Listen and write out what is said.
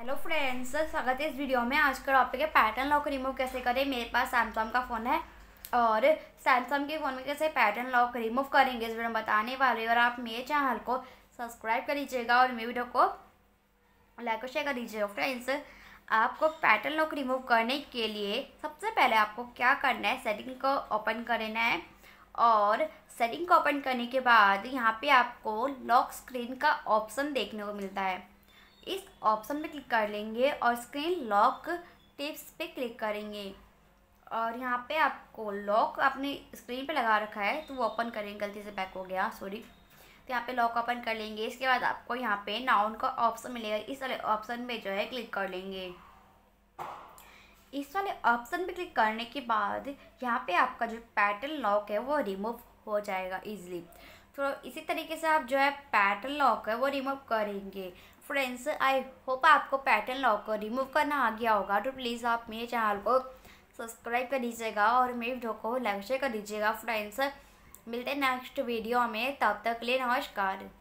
hello friends स्वागत है इस वीडियो में आज का टॉपिक है पैटर्न लॉक रिमूव कैसे करें मेरे पास सैमसंग का फ़ोन है और सैमसंग के फ़ोन में कैसे पैटर्न लॉक रिमूव करेंगे इस वीडियो में बताने वाले और आप मेरे चैनल को सब्सक्राइब कर लीजिएगा और मेरे वीडियो को लाइक और शेयर कर दीजिएगा फ्रेंड्स आपको पैटर्न लॉक रिमूव करने के लिए सबसे पहले आपको क्या करना है सेटिंग को ओपन करना है और सेटिंग को ओपन करने के बाद यहाँ पर आपको लॉक स्क्रीन का ऑप्शन देखने को मिलता है ऑप्शन में क्लिक कर लेंगे और स्क्रीन लॉक टिप्स पे क्लिक करेंगे और यहाँ पे आपको लॉक आपने स्क्रीन पे लगा रखा है तो वो ओपन करेंगे गलती से बैक हो गया सॉरी तो यहाँ पे लॉक ओपन कर लेंगे इसके बाद आपको यहाँ पे नाउन का ऑप्शन मिलेगा इस वाले ऑप्शन में जो है क्लिक कर लेंगे इस वाले ऑप्शन पे क्लिक करने के बाद यहाँ पे आपका जो पैटर्न लॉक है वो रिमूव हो जाएगा इजीली तो इसी तरीके से आप जो है पैटर्न लॉक है वो रिमूव करेंगे फ्रेंड्स आई होप आपको पैटर्न लॉक को रिमूव करना आ गया होगा तो प्लीज़ आप मेरे चैनल को सब्सक्राइब कर दीजिएगा और मेरे वीडियो को लाइक शेयर कर दीजिएगा फ्रेंड्स मिलते हैं नेक्स्ट वीडियो में तब तक ले नमस्कार